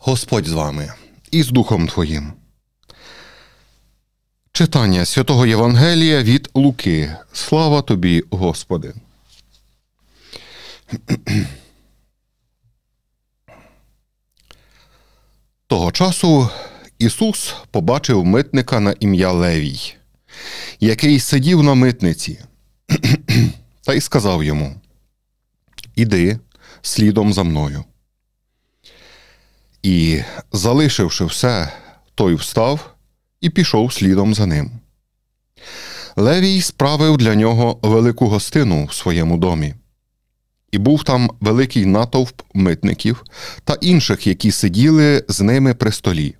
Господь з вами і з Духом Твоїм. Читання святого Євангелія від Луки. Слава тобі, Господи. того часу Ісус побачив митника на ім'я Левій, який сидів на митниці, та й сказав йому: Іди слідом за мною. І, залишивши все, той встав і пішов слідом за ним. Левій справив для нього велику гостину в своєму домі і був там великий натовп митників та інших, які сиділи з ними при столі.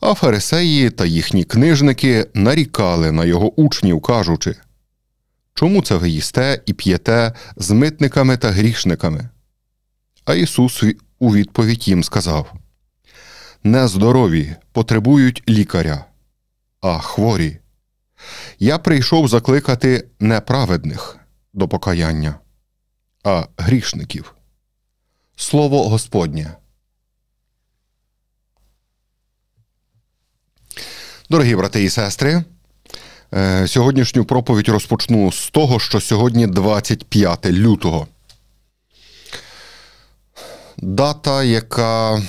А фарисеї та їхні книжники нарікали на його учнів, кажучи Чому це ви їсте і п'єте з митниками та грішниками? А Ісус у відповідь їм сказав Нездорові потребують лікаря, а хворі. Я прийшов закликати неправедних до покаяння а грішників. Слово Господнє. Дорогі брати і сестри. Е, сьогоднішню проповідь розпочну з того, що сьогодні 25 лютого. Дата, яка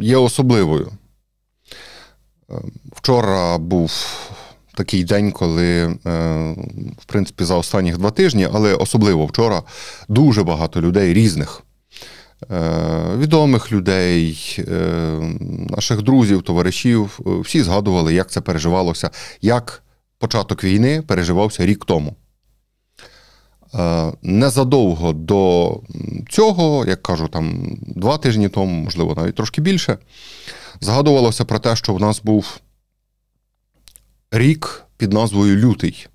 є особливою. Е, вчора був такий день, коли, е, в принципі, за останні два тижні, але особливо вчора, дуже багато людей різних. Е, відомих людей, е, наших друзів, товаришів, всі згадували, як це переживалося, як початок війни переживався рік тому. Незадовго до цього, як кажу, там два тижні тому, можливо, навіть трошки більше, згадувалося про те, що в нас був рік під назвою Лютий.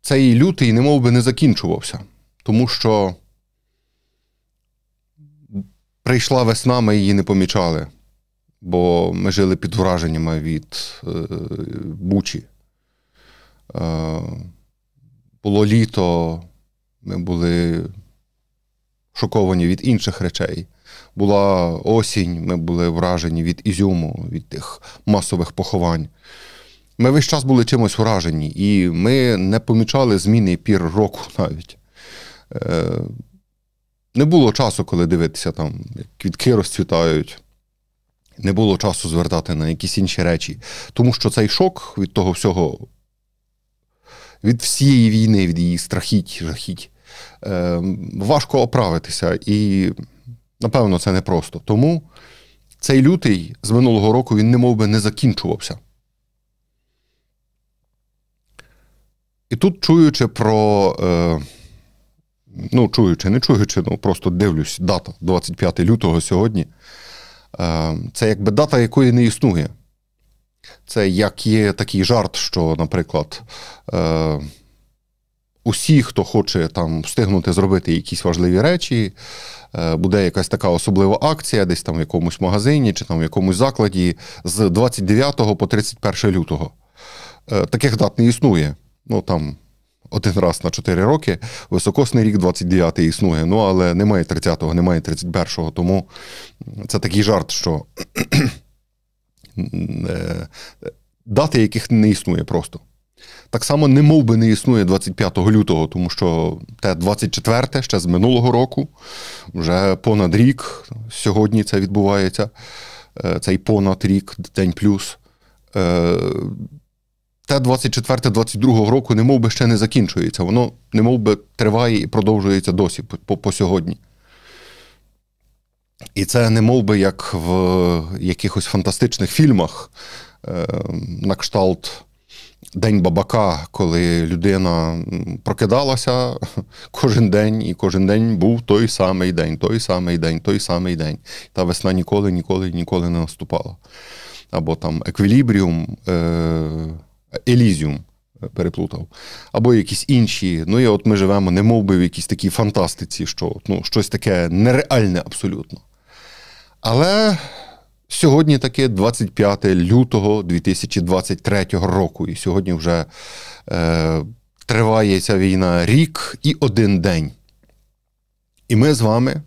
Цей лютий, не би, не закінчувався, тому що прийшла весна, ми її не помічали, бо ми жили під враженнями від е, Бучі. Е, Було літо, ми були шоковані від інших речей була осінь, ми були вражені від Ізюму, від тих масових поховань. Ми весь час були чимось вражені, і ми не помічали зміни пір року навіть. Е, не було часу, коли дивитися, там, як квітки розцвітають. Не було часу звертати на якісь інші речі. Тому що цей шок від того всього, від всієї війни, від її страхіть, жахіть, е, важко оправитися. І Напевно, це непросто. Тому цей лютий з минулого року він немов би не закінчувався. І тут, чуючи про, е, ну, чуючи, не чуючи, ну просто дивлюсь, дата 25 лютого сьогодні. Е, Це якби дата, якої не існує. Це як є такий жарт, що, наприклад, е, усі, хто хоче там встигнути зробити якісь важливі речі, Е, буде якась така особлива акція, десь там в якомусь магазині чи там в якомусь закладі з 29 по 31 лютого. Е, таких дат не існує. Ну там один раз на 4 роки. Високосний рік 29 існує. Ну, але немає 30-го, немає 31-го. Тому це такий жарт, що е, дати яких не існує просто. Так само, не би не існує 25 лютого, тому що те 24 ще з минулого року, вже понад рік сьогодні це відбувається, е, цей понад рік, день плюс. Е, те 24-22 року не би ще не закінчується. Воно не би триває і продовжується досі по, сьогодні. І це не мов би як в якихось фантастичних фільмах, е, на кшталт. День бабака, коли людина прокидалася кожен день, і кожен день був той самий день, той самий день, той самий день. Та весна ніколи, ніколи, ніколи не наступала. Або там еквілібріум, е, елізіум е, переплутав, або якісь інші. Ну і от ми живемо, не мов би в якійсь такій фантастиці, що ну, щось таке нереальне абсолютно. Але Сьогодні таке 25 лютого 2023 року. І сьогодні вже е, триває ця війна рік і один день. І ми з вами,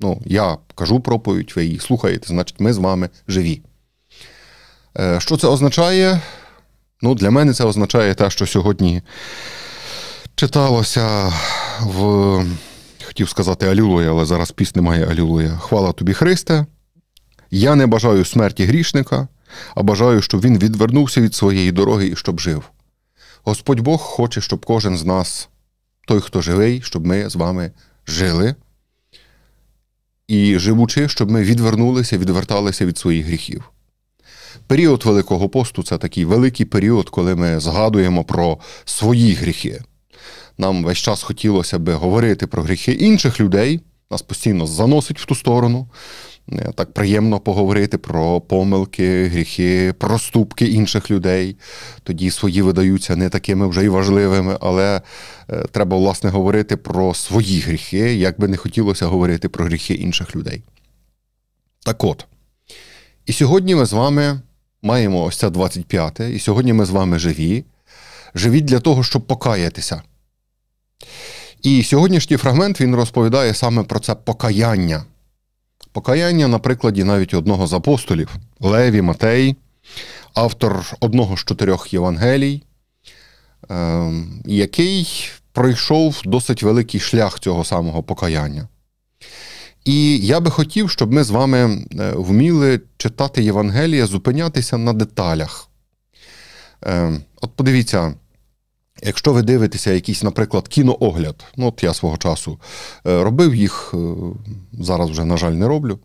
ну, я кажу проповідь, ви її слухаєте, значить, ми з вами живі. Е, Що це означає? Ну, Для мене це означає те, що сьогодні читалося в, хотів сказати Алюлоя, але зараз пісня немає Алілуя. Хвала тобі, Христе! Я не бажаю смерті грішника, а бажаю, щоб він відвернувся від своєї дороги і щоб жив. Господь Бог хоче, щоб кожен з нас, той, хто живий, щоб ми з вами жили. І живучи, щоб ми відвернулися, відверталися від своїх гріхів. Період Великого посту це такий великий період, коли ми згадуємо про свої гріхи. Нам весь час хотілося би говорити про гріхи інших людей, нас постійно заносить в ту сторону. Е, так приємно поговорити про помилки, гріхи, проступки інших людей. Тоді свої видаються не такими вже й важливими, але е, треба, власне, говорити про свої гріхи, як би не хотілося говорити про гріхи інших людей. Так от. І сьогодні ми з вами маємо ось це 25-те, і сьогодні ми з вами живі. Живі для того, щоб покаятися. І сьогоднішній фрагмент він розповідає саме про це покаяння. Покаяння на прикладі навіть одного з апостолів Леві Матей, автор одного з чотирьох Євангелій, ем, який пройшов досить великий шлях цього самого покаяння. І я би хотів, щоб ми з вами е, вміли читати Євангелія, зупинятися на деталях. Ем, от подивіться. Якщо ви дивитеся якийсь, наприклад, кіноогляд, ну от я свого часу е, робив їх, е, зараз вже, на жаль, не роблю.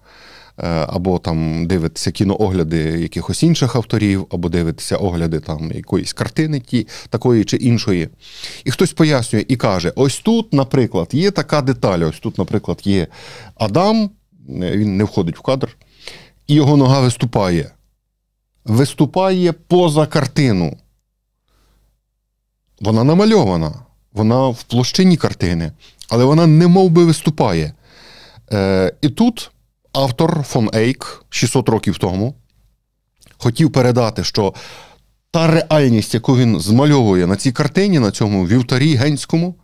Е, або там дивитися кіноогляди якихось інших авторів, або дивитися огляди там якоїсь картини ті, такої чи іншої. І хтось пояснює і каже: ось тут, наприклад, є така деталь. Ось тут, наприклад, є Адам, він не входить в кадр, і його нога виступає. Виступає поза картину вона намальована, вона в площині картини, але вона не би виступає. Е, І тут автор фон Ейк 600 років тому хотів передати, що та реальність, яку він змальовує на цій картині, на цьому вівтарі генському,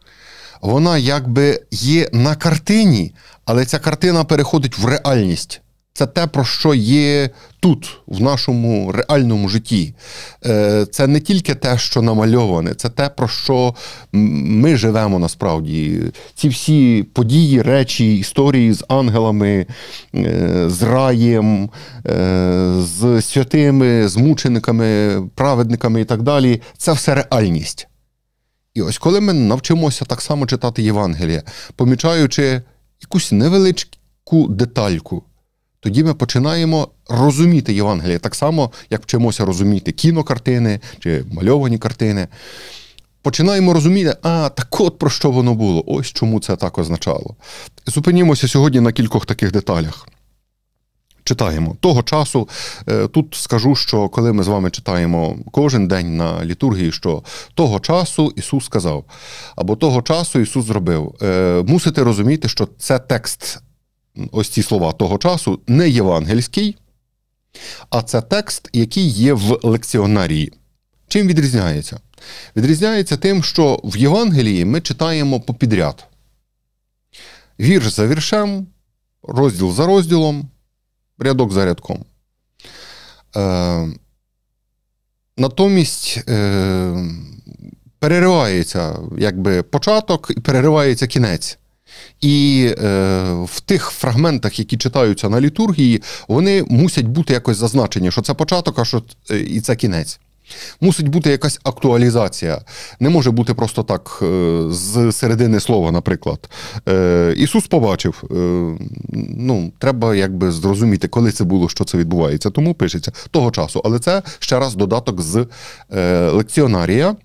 вона якби є на картині, але ця картина переходить в реальність. Це те, про що є тут, в нашому реальному житті. Е, це не тільки те, що намальоване, це те, про що ми живемо насправді. Ці всі події, речі, історії з ангелами, е, з раєм, е, з святими, з мучениками, праведниками і так далі. Це все реальність. І ось коли ми навчимося так само читати Євангелія, помічаючи якусь невеличку детальку. Тоді ми починаємо розуміти Євангеліє так само, як вчимося розуміти кінокартини чи мальовані картини. Починаємо розуміти, а так от про що воно було, ось чому це так означало. Зупинімося сьогодні на кількох таких деталях. Читаємо того часу. Е, тут скажу, що коли ми з вами читаємо кожен день на літургії, що того часу Ісус сказав, або того часу Ісус зробив, е, мусите розуміти, що це текст ось ці слова того часу не євангельський, а це текст, який є в лекціонарії. Чим відрізняється? Відрізняється тим, що в Євангелії ми читаємо попідряд. Вірш за віршем, розділ за розділом, рядок за рядком. Е, Натомість е, переривається якби, початок і переривається кінець. І е, в тих фрагментах, які читаються на літургії, вони мусять бути якось зазначені, що це початок, а що е, і це кінець. Мусить бути якась актуалізація. Не може бути просто так е, з середини слова, наприклад. Е, Ісус побачив. Е, ну, Треба якби зрозуміти, коли це було, що це відбувається. Тому пишеться того часу. Але це ще раз додаток з лекціонарія.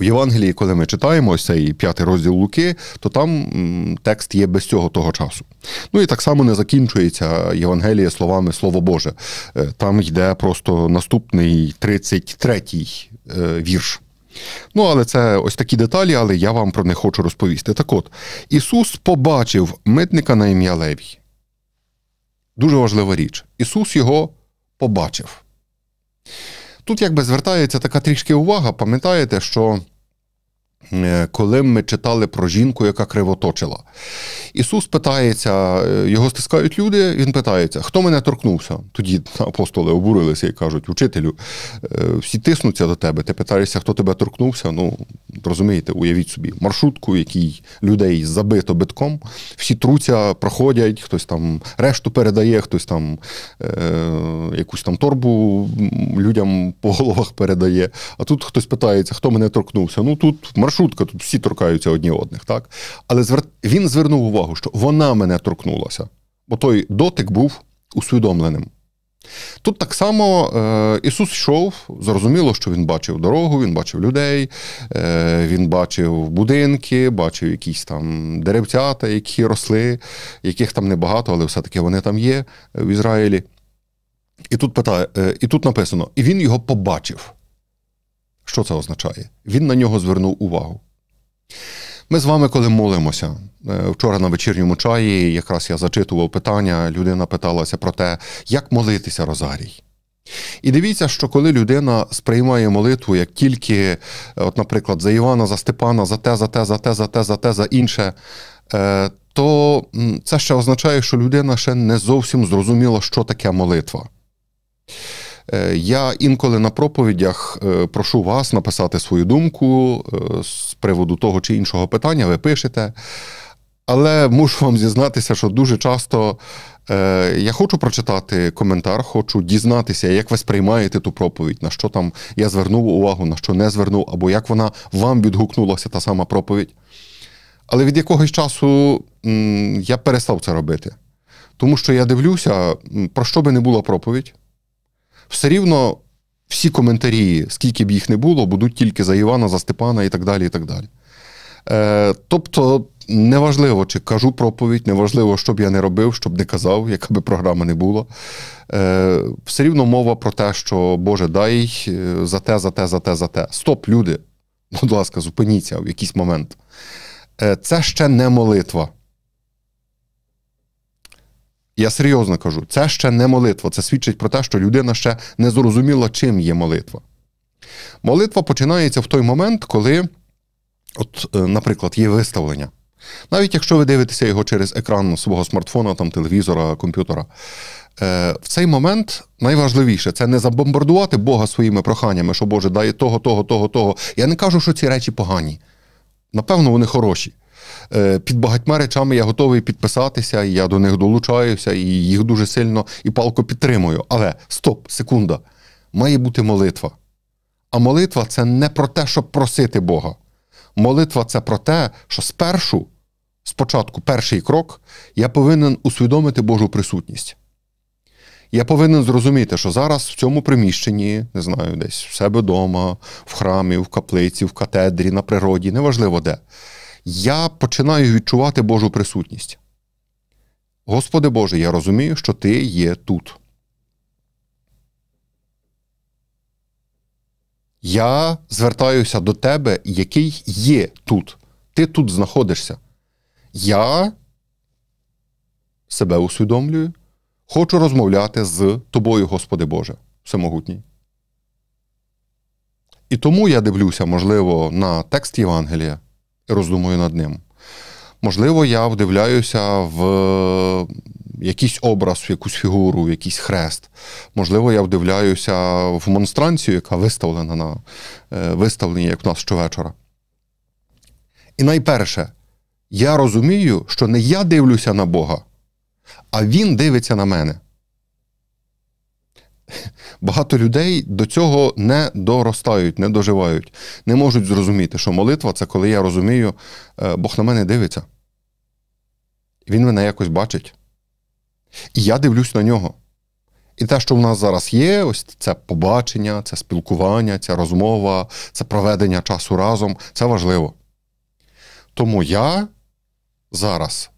В Євангелії, коли ми читаємо ось цей п'ятий розділ Луки, то там текст є без цього того часу. Ну і так само не закінчується Євангелія словами Слово Боже. Е, там йде просто наступний 33-й е, вірш. Ну, але це ось такі деталі, але я вам про них хочу розповісти. Так от, Ісус побачив митника на ім'я Левій. Дуже важлива річ. Ісус його побачив. Тут якби звертається така трішки увага, пам'ятаєте, що Е, коли ми читали про жінку, яка кривоточила. Ісус питається, е, його стискають люди. Він питається, хто мене торкнувся? Тоді апостоли обурилися і кажуть: Учителю, е, всі тиснуться до тебе. Ти питаєшся, хто тебе торкнувся. Ну розумієте, уявіть собі, маршрутку, який людей забито битком, всі труться, проходять, хтось там решту передає, хтось там е, якусь там торбу людям по головах передає. А тут хтось питається, хто мене торкнувся. Ну тут маршрут шутка, тут всі торкаються одні одних, так? Але звер... він звернув увагу, що вона мене торкнулася, бо той дотик був усвідомленим. Тут так само е, Ісус йшов, зрозуміло, що Він бачив дорогу, Він бачив людей, е, Він бачив будинки, бачив якісь там деревцята, які росли, яких там небагато, але все-таки вони там є в Ізраїлі. І тут питає, е, і тут написано: і він його побачив. Що це означає? Він на нього звернув увагу. Ми з вами, коли молимося, е, вчора на вечірньому чаї, якраз я зачитував питання, людина питалася про те, як молитися Розарій. І дивіться, що коли людина сприймає молитву як тільки, е, от, наприклад, за Івана, за Степана, за те, за те, за те, за те, за те, за інше, е, то це ще означає, що людина ще не зовсім зрозуміла, що таке молитва. Е, я інколи на проповідях е, прошу вас написати свою думку е, з приводу того чи іншого питання, ви пишете. Але мушу вам зізнатися, що дуже часто е, я хочу прочитати коментар, хочу дізнатися, як ви сприймаєте ту проповідь, на що там я звернув увагу, на що не звернув, або як вона вам відгукнулася та сама проповідь. Але від якогось часу м, я перестав це робити. Тому що я дивлюся, про що би не була проповідь, все рівно всі коментарі, скільки б їх не було, будуть тільки за Івана, за Степана і так далі. і так далі. Е, Тобто, неважливо, чи кажу проповідь, неважливо, що б я не робив, що б не казав, яка би програма не була. Е, Все рівно мова про те, що Боже, дай е, за те, за те, за те, за те. Стоп, люди! Будь ласка, зупиніться в якийсь момент. Е, Це ще не молитва. Я серйозно кажу, це ще не молитва. Це свідчить про те, що людина ще не зрозуміла, чим є молитва. Молитва починається в той момент, коли, от, е, наприклад, є виставлення. Навіть якщо ви дивитеся його через екран свого смартфона, там, телевізора, комп'ютера, е, в цей момент найважливіше це не забомбардувати Бога своїми проханнями, що Боже, дає того, того, того, того. Я не кажу, що ці речі погані. Напевно, вони хороші. Е, під багатьма речами я готовий підписатися, і я до них долучаюся, і їх дуже сильно і палко підтримую. Але стоп, секунда, має бути молитва. А молитва це не про те, щоб просити Бога. Молитва це про те, що спершу, спочатку, перший крок, я повинен усвідомити Божу присутність. Я повинен зрозуміти, що зараз в цьому приміщенні, не знаю, десь в себе вдома, в храмі, в каплиці, в катедрі, на природі, неважливо де я починаю відчувати Божу присутність. Господи Боже, я розумію, що Ти є тут. Я звертаюся до тебе, який є тут. Ти тут знаходишся. Я себе усвідомлюю, хочу розмовляти з тобою, Господи Боже, всемогутній. І тому я дивлюся, можливо, на текст Євангелія роздумую над ним. Можливо, я вдивляюся в е, якийсь образ, в якусь фігуру, в якийсь хрест. Можливо, я вдивляюся в монстранцію, яка виставлена на е, виставленні, як у нас щовечора. І найперше, я розумію, що не я дивлюся на Бога, а Він дивиться на мене. багато людей до цього не доростають, не доживають, не можуть зрозуміти, що молитва це коли я розумію, е, Бог на мене дивиться. Він мене якось бачить. І я дивлюсь на нього. І те, що в нас зараз є, ось це побачення, це спілкування, ця розмова, це проведення часу разом це важливо. Тому я зараз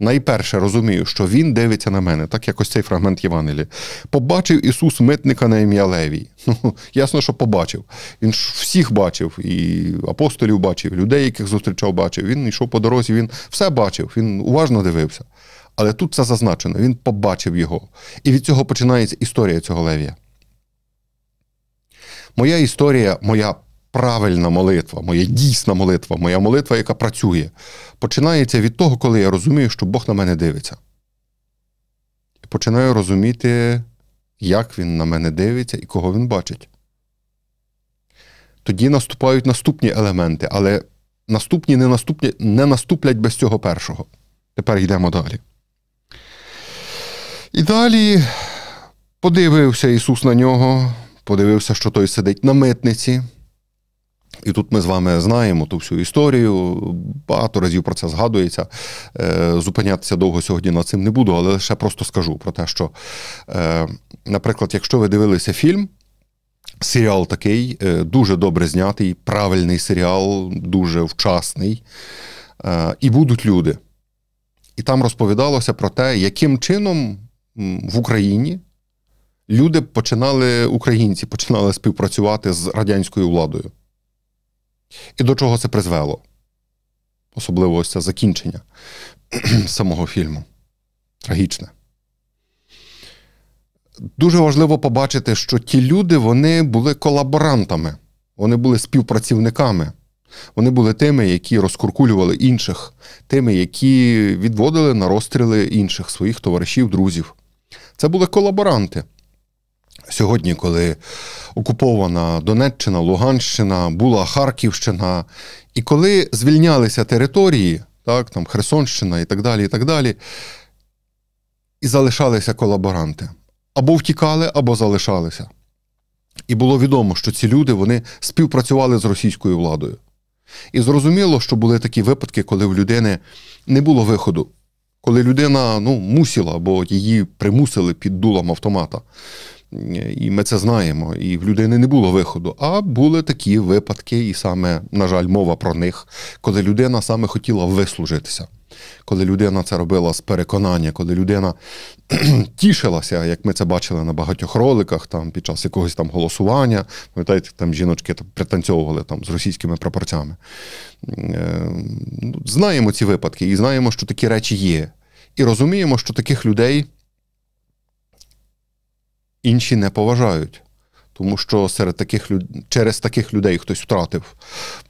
найперше розумію, що він дивиться на мене, так як ось цей фрагмент Євангелії. Побачив Ісус митника на ім'я Левій. Ну, ясно, що побачив. Він ж всіх бачив, і апостолів бачив, людей, яких зустрічав, бачив. Він йшов по дорозі, він все бачив, він уважно дивився. Але тут це зазначено, він побачив його. І від цього починається історія цього Левія. Моя історія, моя правильна молитва, моя дійсна молитва, моя молитва, яка працює, починається від того, коли я розумію, що Бог на мене дивиться. І починаю розуміти, як він на мене дивиться і кого він бачить. Тоді наступають наступні елементи, але наступні не наступні, не наступлять без цього першого. Тепер йдемо далі. І далі подивився Ісус на нього, подивився, що той сидить на митниці. І тут ми з вами знаємо ту всю історію. Багато разів про це згадується. Е, зупинятися довго сьогодні над цим не буду, але лише просто скажу про те, що, е, наприклад, якщо ви дивилися фільм. Серіал такий, е, дуже добре знятий, правильний серіал, дуже вчасний. І будуть люди. І там розповідалося про те, яким чином в Україні люди починали, українці починали співпрацювати з радянською владою. І до чого це призвело? Особливо ось це закінчення самого фільму. Трагічне. Дуже важливо побачити, що ті люди вони були колаборантами, вони були співпрацівниками, вони були тими, які розкуркулювали інших, тими, які відводили на розстріли інших своїх товаришів, друзів. Це були колаборанти. Сьогодні, коли окупована Донеччина, Луганщина, була Харківщина, і коли звільнялися території, так, там Херсонщина і так далі, і так далі, і залишалися колаборанти. Або втікали, або залишалися. І було відомо, що ці люди вони співпрацювали з російською владою. І зрозуміло, що були такі випадки, коли в людини не було виходу, коли людина ну, мусила, бо її примусили під дулом автомата. І ми це знаємо. І в людини не було виходу. А були такі випадки, і саме, на жаль, мова про них, коли людина саме хотіла вислужитися. Коли людина це робила з переконання, коли людина тішилася, як ми це бачили на багатьох роликах, там під час якогось там голосування, пам'ятаєте, там жіночки там, пританцьовували там, з російськими прапорцями. Ем, ну, знаємо ці випадки і знаємо, що такі речі є. І розуміємо, що таких людей інші не поважають. Тому що серед таких через таких людей хтось втратив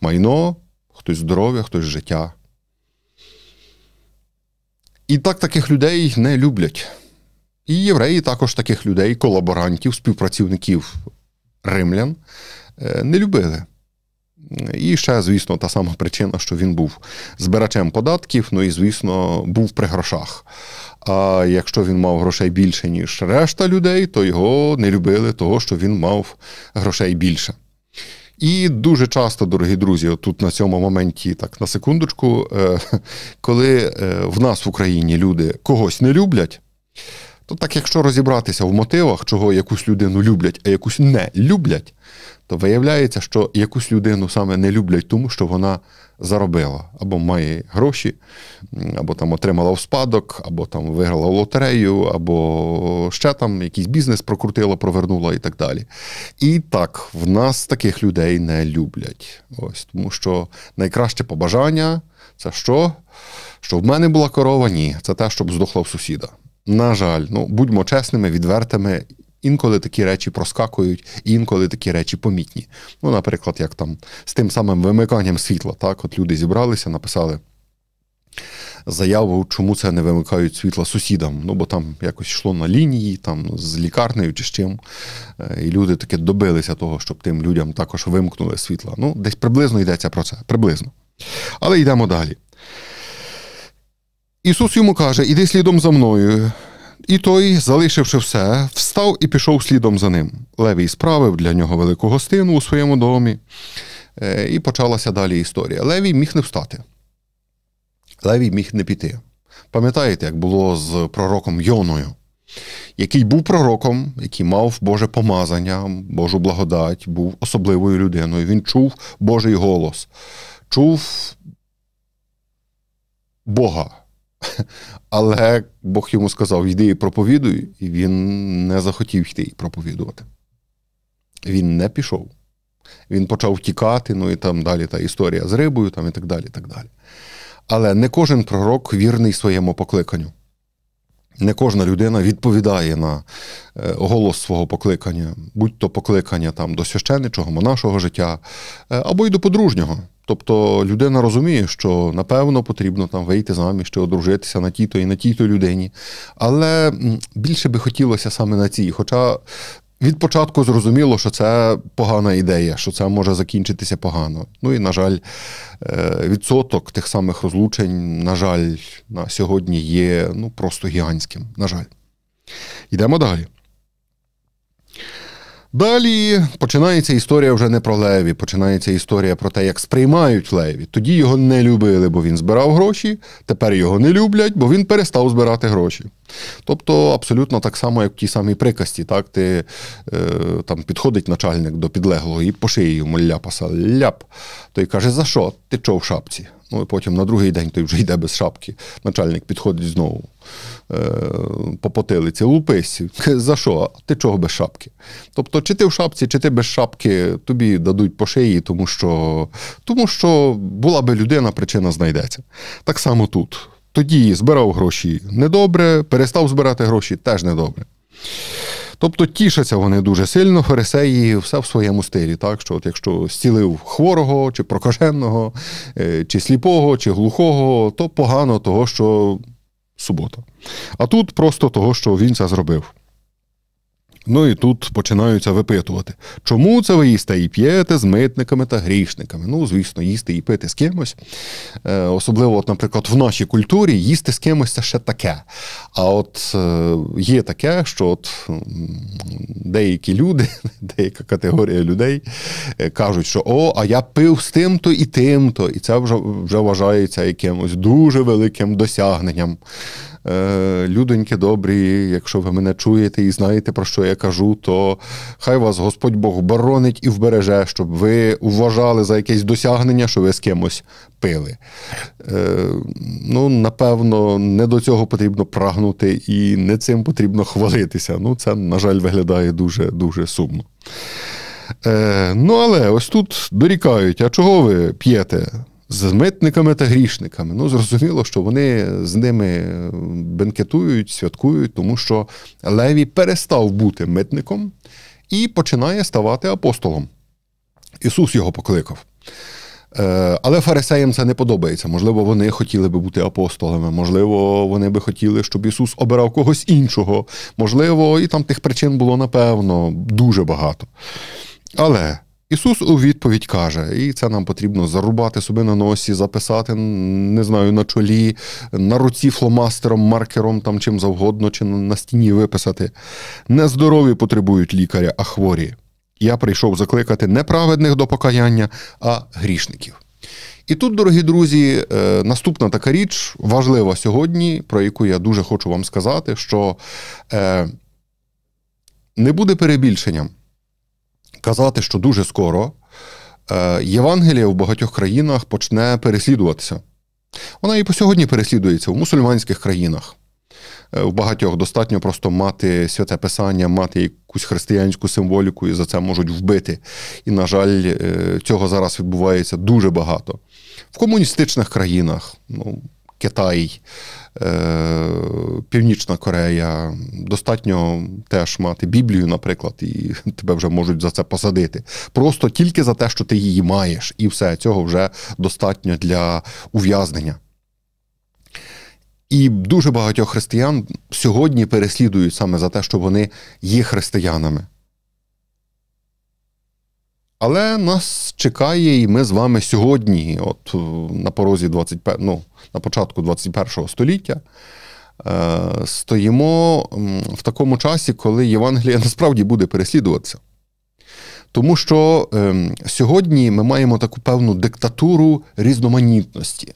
майно, хтось здоров'я, хтось життя. І так таких людей не люблять. І євреї також таких людей, колаборантів, співпрацівників римлян, е, не любили. І ще, звісно, та сама причина, що він був збирачем податків, ну і, звісно, був при грошах. А якщо він мав грошей більше, ніж решта людей, то його не любили, того, що він мав грошей більше. І дуже часто, дорогі друзі, тут на цьому моменті, так на секундочку, е, коли е, в нас в Україні люди когось не люблять, то так якщо розібратися в мотивах, чого якусь людину люблять, а якусь не люблять, то виявляється, що якусь людину саме не люблять, тому що вона заробила або має гроші, або там отримала в спадок, або там виграла в лотерею, або ще там якийсь бізнес прокрутила, провернула і так далі. І так, в нас таких людей не люблять. Ось тому що найкраще побажання це що? Що в мене була корова? Ні, це те, щоб здохла в сусіда. На жаль, ну будьмо чесними, відвертими Інколи такі речі проскакують, інколи такі речі помітні. Ну, наприклад, як там з тим самим вимиканням світла. Так, от люди зібралися, написали заяву, чому це не вимикають світла сусідам. Ну, бо там якось йшло на лінії, там з лікарнею чи з чим. Е, і люди таки добилися того, щоб тим людям також вимкнули світла. Ну, десь приблизно йдеться про це. Приблизно. Але йдемо далі. Ісус йому каже: Іди слідом за мною. І той, залишивши все, встав і пішов слідом за ним. Левій справив для нього велику гостину у своєму домі. Е, і почалася далі історія. Левій міг не встати. Левій міг не піти. Пам'ятаєте, як було з пророком Йоною, який був пророком, який мав Боже помазання, Божу благодать, був особливою людиною. Він чув Божий голос, чув Бога. Але Бог йому сказав: йди і проповідуй, і він не захотів йти і проповідувати. Він не пішов. Він почав втікати, ну і там далі та історія з рибою, там і так далі. так далі. Але не кожен пророк вірний своєму покликанню. Не кожна людина відповідає на е, голос свого покликання, будь-то покликання там до священичого, монашого життя е, або й до подружнього. Тобто людина розуміє, що напевно потрібно там вийти заміж чи одружитися на тій-то і на тій-то людині. Але більше би хотілося саме на цій. Хоча від початку зрозуміло, що це погана ідея, що це може закінчитися погано. Ну і, на жаль, е, відсоток тих самих розлучень, на жаль, на сьогодні є ну, просто гігантським. На жаль. Йдемо далі. Далі починається історія вже не про Леві, починається історія про те, як сприймають Леві. Тоді його не любили, бо він збирав гроші. Тепер його не люблять, бо він перестав збирати гроші. Тобто, абсолютно так само, як в тій самій приказці. Так, ти е, там підходить начальник до підлеглого і по шиї йому ляпаса ляп. Той каже: За що? Ти чо в шапці? Ну і потім на другий день той вже йде без шапки. Начальник підходить знову. Е, по потилиці, лупись, за що? Ти чого без шапки? Тобто, чи ти в шапці, чи ти без шапки, тобі дадуть по шиї, тому що, тому що була би людина, причина знайдеться. Так само тут. Тоді збирав гроші недобре, перестав збирати гроші теж недобре. Тобто тішаться вони дуже сильно, фарисеї, все в своєму стилі, так що от якщо стілив хворого, чи прокаженого, е, чи сліпого, чи глухого, то погано того, що субота. А тут просто того, що він це зробив. Ну і тут починаються випитувати, чому це ви їсте і п'єте з митниками та грішниками? Ну, звісно, їсти і пити з кимось. Е, особливо, от, наприклад, в нашій культурі їсти з кимось це ще таке. А от е, є таке, що от деякі люди, деяка категорія людей е, кажуть, що о, а я пив з тим-то і тим-то, і це вже, вже вважається якимось дуже великим досягненням. Е, людоньки добрі, якщо ви мене чуєте і знаєте, про що я кажу, то хай вас Господь Бог боронить і вбереже, щоб ви вважали за якесь досягнення, що ви з кимось пили. Е, ну, напевно, не до цього потрібно прагнути і не цим потрібно хвалитися. Ну, це, на жаль, виглядає дуже-дуже сумно. Е, ну, але ось тут дорікають, а чого ви п'єте? з митниками та грішниками. Ну, зрозуміло, що вони з ними е, бенкетують, святкують, тому що Левій перестав бути митником і починає ставати апостолом. Ісус його покликав. Е, але фарисеям це не подобається. Можливо, вони хотіли би бути апостолами, можливо, вони би хотіли, щоб Ісус обирав когось іншого. Можливо, і там тих причин було, напевно, дуже багато. Але Ісус у відповідь каже, і це нам потрібно зарубати собі на носі, записати, не знаю, на чолі, на руці фломастером, маркером там чим завгодно, чи на стіні виписати. Нездорові потребують лікаря, а хворі. Я прийшов закликати не праведних до покаяння, а грішників. І тут, дорогі друзі, е, наступна така річ важлива сьогодні, про яку я дуже хочу вам сказати, що е, не буде перебільшенням казати, що дуже скоро е, Євангелія в багатьох країнах почне переслідуватися. Вона і по сьогодні переслідується в мусульманських країнах. Е, в багатьох достатньо просто мати святе писання, мати якусь християнську символіку, і за це можуть вбити. І, на жаль, е, цього зараз відбувається дуже багато. В комуністичних країнах, ну, Китай, Е, Північна Корея. Достатньо теж мати Біблію, наприклад, і тебе вже можуть за це посадити. Просто тільки за те, що ти її маєш, і все цього вже достатньо для ув'язнення. І дуже багатьох християн сьогодні переслідують саме за те, що вони є християнами. Але нас чекає, і ми з вами сьогодні, от е, на порозі 21, ну, на початку 21 століття, е, стоїмо в такому часі, коли Євангелія насправді буде переслідуватися. Тому що е, сьогодні ми маємо таку певну диктатуру різноманітності.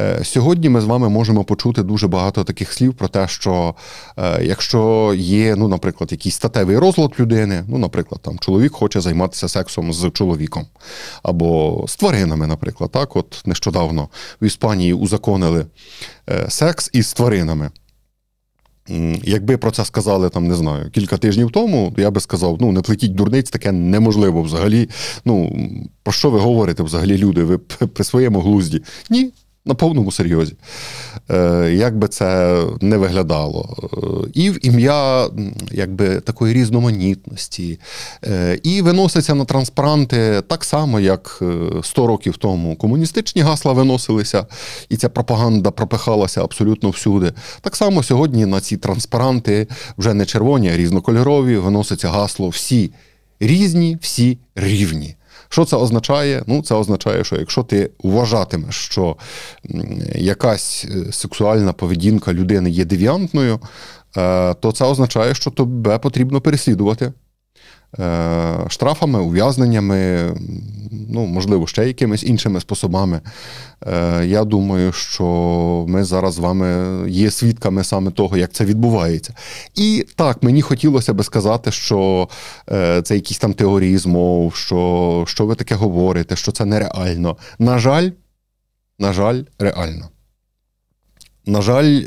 Е, сьогодні ми з вами можемо почути дуже багато таких слів про те, що е, якщо є, ну, наприклад, якийсь статевий розлад людини, ну, наприклад, там чоловік хоче займатися сексом з чоловіком або з тваринами, наприклад, так, от нещодавно в Іспанії узаконили е, секс із тваринами. Якби про це сказали там, не знаю, кілька тижнів тому, я би сказав, ну не плетіть дурниць, таке неможливо взагалі. Ну про що ви говорите взагалі, люди? Ви при своєму глузді? Ні, на повному серйозі. Е, як би це не виглядало? Е, і в ім'я якби такої різноманітності, е, і виноситься на транспаранти так само, як 100 років тому комуністичні гасла виносилися, і ця пропаганда пропихалася абсолютно всюди. Так само сьогодні на ці транспаранти вже не червоні, а різнокольорові, виноситься гасло всі різні, всі рівні. Що це означає? Ну, це означає, що якщо ти вважатимеш, що якась е, сексуальна поведінка людини є девіантною, е, то це означає, що тебе потрібно переслідувати. Е, штрафами, ув'язненнями, ну, можливо, ще якимись іншими способами. Е, я думаю, що ми зараз з вами є свідками саме того, як це відбувається. І так, мені хотілося би сказати, що е, це якісь там теорії змов, що, що ви таке говорите, що це нереально. На жаль, на жаль, реально. На жаль,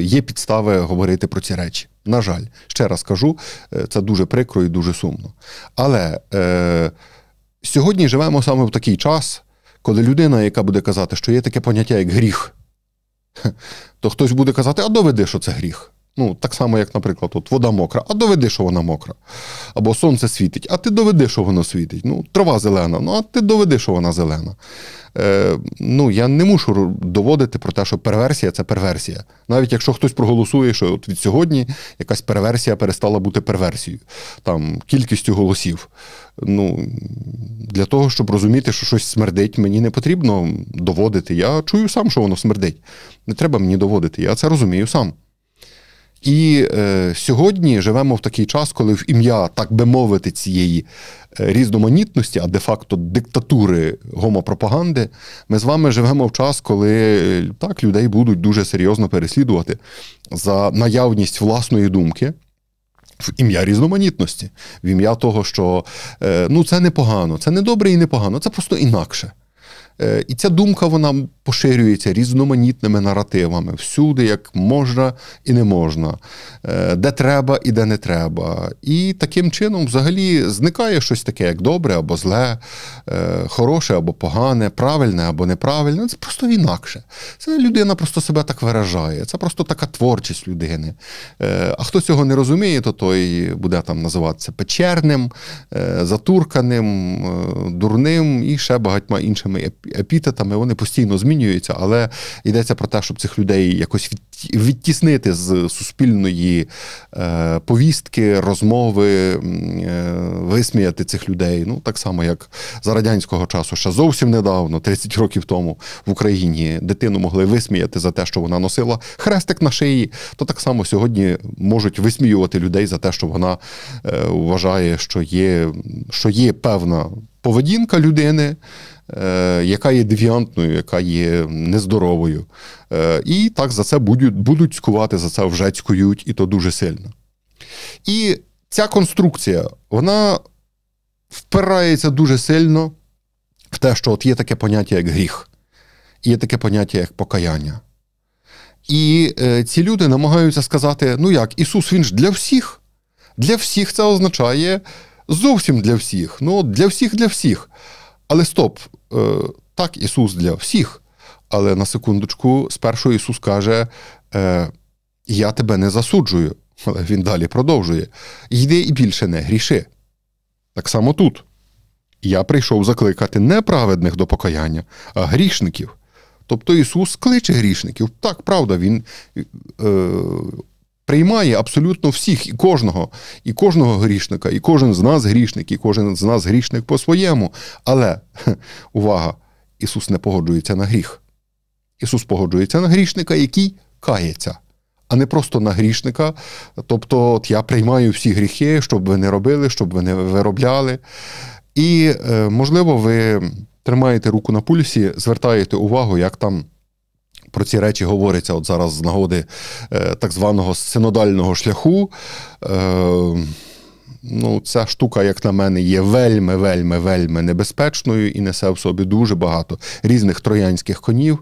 є підстави говорити про ці речі. На жаль, ще раз кажу, е, це дуже прикро і дуже сумно. Але е, сьогодні живемо саме в такий час, коли людина, яка буде казати, що є таке поняття, як гріх, то хтось буде казати, а доведи, що це гріх. Ну, так само, як, наприклад, от вода мокра, а доведи, що вона мокра. Або сонце світить, а ти доведи, що воно світить. Ну, трава зелена, ну а ти доведи, що вона зелена. Е, Ну, я не мушу доводити про те, що перверсія це перверсія. Навіть якщо хтось проголосує, що от від сьогодні якась перверсія перестала бути перверсією, там кількістю голосів. Ну, Для того, щоб розуміти, що щось смердить, мені не потрібно доводити. Я чую сам, що воно смердить. Не треба мені доводити. Я це розумію сам. І е, сьогодні живемо в такий час, коли в ім'я, так би мовити, цієї е, різноманітності, а де-факто диктатури гомопропаганди, ми з вами живемо в час, коли е, так людей будуть дуже серйозно переслідувати за наявність власної думки. В ім'я різноманітності, в ім'я того, що е, ну це непогано, це не добре і непогано, це просто інакше. Е, і ця думка вона поширюється різноманітними наративами всюди, як можна і не можна, е, де треба і де не треба. І таким чином, взагалі, зникає щось таке, як добре або зле, е, хороше або погане, правильне або неправильне. Це просто інакше. Це людина просто себе так виражає. Це просто така творчість людини. А хто цього не розуміє, то той буде там називатися печерним, затурканим, дурним і ще багатьма іншими епізодами епітетами, вони постійно змінюються, але йдеться про те, щоб цих людей якось відтіснити з суспільної е, повістки, розмови, е, висміяти цих людей. Ну так само, як за радянського часу, ще зовсім недавно, 30 років тому в Україні дитину могли висміяти за те, що вона носила хрестик на шиї. То так само сьогодні можуть висміювати людей за те, що вона е, вважає, що є, що є певна поведінка людини. Е, яка є девіантною, яка є нездоровою. Е, і так за це будуть будуть цькувати, за це вже цькують, і то дуже сильно. І ця конструкція, вона впирається дуже сильно в те, що от є таке поняття, як гріх, і є таке поняття, як покаяння. І е, ці люди намагаються сказати: ну як, Ісус, він ж для всіх. Для всіх це означає зовсім для всіх. Ну, для всіх, для всіх. Але стоп, е, так Ісус для всіх. Але на секундочку, спершу Ісус каже: е, Я тебе не засуджую. Але Він далі продовжує. Йди і більше не гріши. Так само тут. Я прийшов закликати не праведних до покаяння, а грішників. Тобто Ісус кличе грішників. Так, правда, Він е, приймає абсолютно всіх і кожного, і кожного грішника, і кожен з нас грішник, і кожен з нас грішник по-своєму. Але увага! Ісус не погоджується на гріх. Ісус погоджується на грішника, який кається. А не просто на грішника. Тобто, от я приймаю всі гріхи, щоб ви не робили, щоб ви не виробляли. І, е, можливо, ви тримаєте руку на пульсі, звертаєте увагу, як там про ці речі говориться от зараз з нагоди е, так званого синодального шляху. Е, ну, ця штука, як на мене, є вельми, вельми, вельми небезпечною і несе в собі дуже багато різних троянських конів.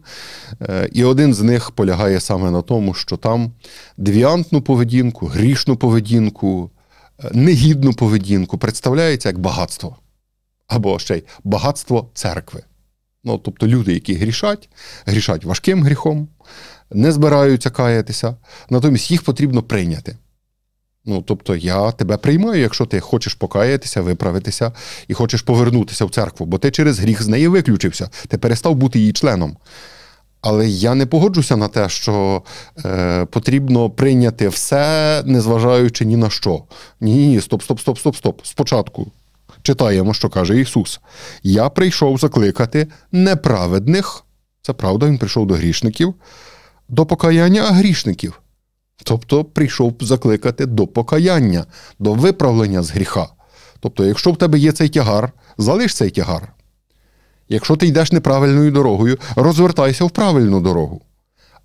Е, і один з них полягає саме на тому, що там девіантну поведінку, грішну поведінку, негідну поведінку представляється як багатство. Або ще й багатство церкви. Ну, Тобто люди, які грішать, грішать важким гріхом, не збираються каятися, натомість їх потрібно прийняти. Ну, Тобто, я тебе приймаю, якщо ти хочеш покаятися, виправитися і хочеш повернутися в церкву, бо ти через гріх з неї виключився, ти перестав бути її членом. Але я не погоджуся на те, що е, потрібно прийняти все, незважаючи ні на що. Ні, ні, стоп, стоп, стоп, стоп, стоп. Спочатку читаємо, що каже Ісус: Я прийшов закликати неправедних, це правда, Він прийшов до грішників, до покаяння грішників. Тобто прийшов закликати до покаяння, до виправлення з гріха. Тобто, якщо в тебе є цей тягар, залиш цей тягар. Якщо ти йдеш неправильною дорогою, розвертайся в правильну дорогу.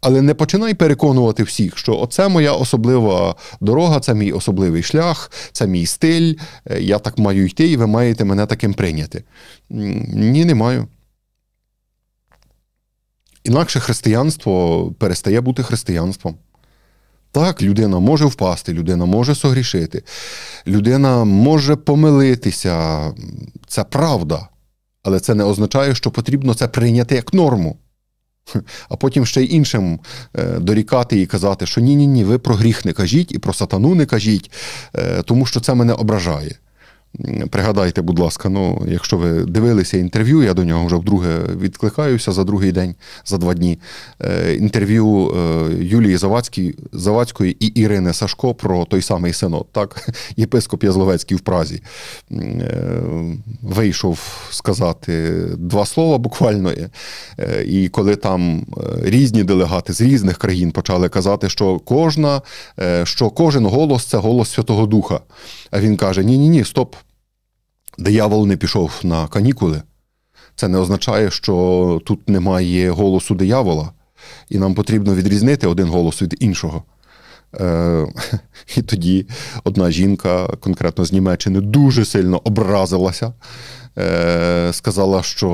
Але не починай переконувати всіх, що оце моя особлива дорога, це мій особливий шлях, це мій стиль, е, я так маю йти, і ви маєте мене таким прийняти. Ні, не маю. Інакше християнство перестає бути християнством. Так, людина може впасти, людина може согрішити, людина може помилитися. Це правда. Але це не означає, що потрібно це прийняти як норму. А потім ще й іншим е, дорікати і казати, що ні-ні ні, ви про гріх не кажіть і про сатану не кажіть, е, тому що це мене ображає. Пригадайте, будь ласка, ну, якщо ви дивилися інтерв'ю, я до нього вже вдруге відкликаюся за другий день, за два дні. Е, інтерв'ю е, Юлії Завадської і Ірини Сашко про той самий синод. Так, єпископ Язловецький в Празі е, вийшов сказати два слова буквально. І коли там різні делегати з різних країн почали казати, що кожна, що кожен голос це голос Святого Духа. А він каже: Ні, ні, ні, стоп диявол не пішов на канікули. Це не означає, що тут немає голосу диявола, і нам потрібно відрізнити один голос від іншого. Е, І тоді одна жінка, конкретно з Німеччини, дуже сильно образилася. Е, Сказала, що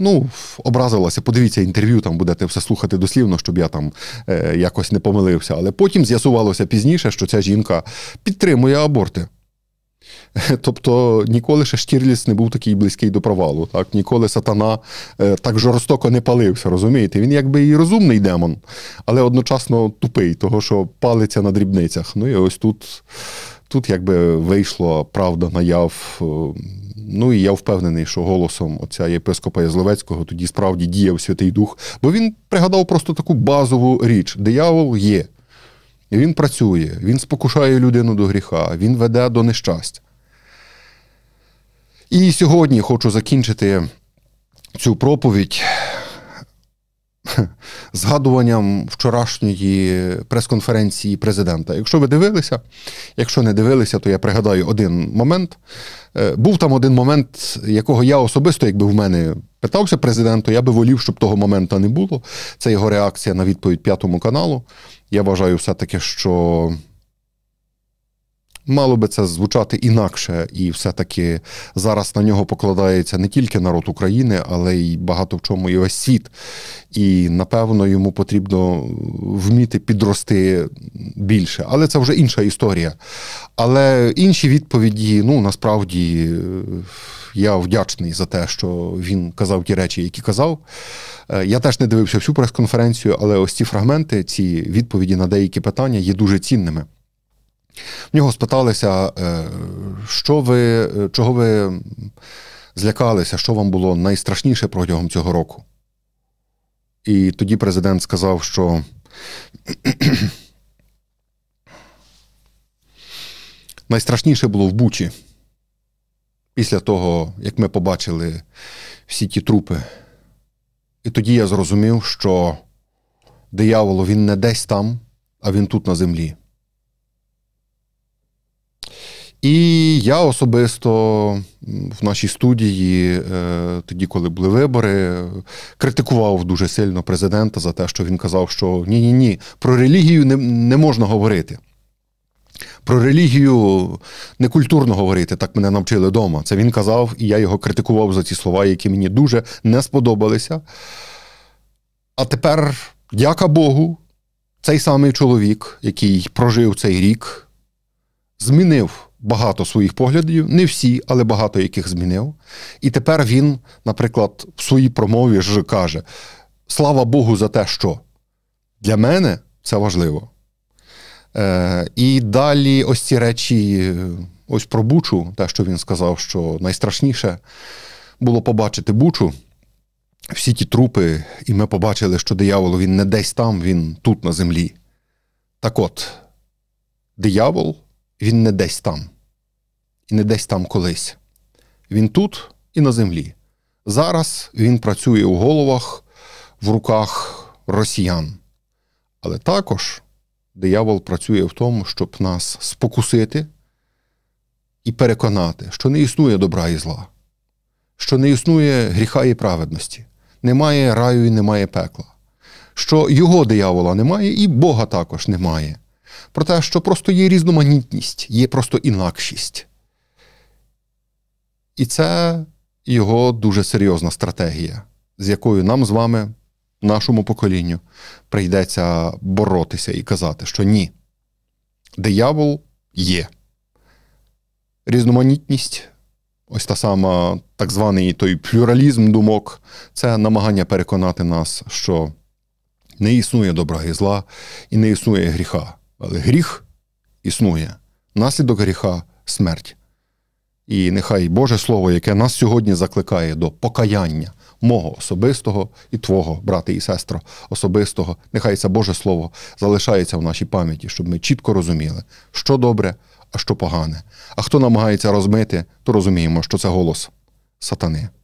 ну, образилася, подивіться інтерв'ю, там будете все слухати дослівно, щоб я там е, якось не помилився. Але потім з'ясувалося пізніше, що ця жінка підтримує аборти. Тобто ніколи ще Штірліс не був такий близький до провалу. Так? Ніколи сатана е, так жорстоко не палився, розумієте? Він якби і розумний демон, але одночасно тупий, того що палиться на дрібницях. Ну і ось тут тут якби вийшла правда наяв. Е, ну і я впевнений, що голосом отця єпископа Язловецького тоді справді діяв Святий Дух, бо він пригадав просто таку базову річ: диявол є. І він працює, він спокушає людину до гріха, він веде до нещастя. І сьогодні хочу закінчити цю проповідь згадуванням вчорашньої прес-конференції президента. Якщо ви дивилися, якщо не дивилися, то я пригадаю один момент. Е, був там один момент, якого я особисто, якби в мене питався президент, то я би волів, щоб того моменту не було. Це його реакція на відповідь п'ятому каналу. Я вважаю, все-таки, що Мало би це звучати інакше, і все-таки зараз на нього покладається не тільки народ України, але й багато в чому і весь світ. І напевно йому потрібно вміти підрости більше. Але це вже інша історія. Але інші відповіді, ну насправді я вдячний за те, що він казав ті речі, які казав. Е, я теж не дивився всю прес-конференцію, але ось ці фрагменти, ці відповіді на деякі питання є дуже цінними. В нього спиталися, е, що ви, е, чого ви злякалися, що вам було найстрашніше протягом цього року. І тоді президент сказав, що найстрашніше було в Бучі. Після того, як ми побачили всі ті трупи. І тоді я зрозумів, що дияволо він не десь там, а він тут на землі. І я особисто в нашій студії, е, тоді, коли були вибори, е, критикував дуже сильно президента за те, що він казав, що ні-ні ні, про релігію не, не можна говорити. Про релігію не культурно говорити, так мене навчили вдома. Це він казав, і я його критикував за ці слова, які мені дуже не сподобалися. А тепер, дяка Богу, цей самий чоловік, який прожив цей рік, змінив багато своїх поглядів, не всі, але багато яких змінив. І тепер він, наприклад, в своїй промові ж каже: Слава Богу, за те, що для мене це важливо. Е, І далі ось ці речі, ось про Бучу, те, що він сказав, що найстрашніше було побачити Бучу. Всі ті трупи, і ми побачили, що дияволо він не десь там, він тут на землі. Так от, диявол, він не десь там і не десь там колись. Він тут і на землі. Зараз він працює у головах, в руках росіян. Але також диявол працює в тому, щоб нас спокусити і переконати, що не існує добра і зла, що не існує гріха і праведності, немає раю і немає пекла, що його диявола немає і Бога також немає. Про те, що просто є різноманітність, є просто інакшість. І це його дуже серйозна стратегія, з якою нам з вами, нашому поколінню, прийдеться боротися і казати, що ні, диявол є. Різноманітність, ось та сама так званий той плюралізм думок, це намагання переконати нас, що не існує добра і зла і не існує гріха. Але гріх існує, наслідок гріха смерть. І нехай Боже Слово, яке нас сьогодні закликає до покаяння мого особистого і Твого, брати і сестро, особистого, нехай це Боже Слово залишається в нашій пам'яті, щоб ми чітко розуміли, що добре, а що погане. А хто намагається розмити, то розуміємо, що це голос сатани.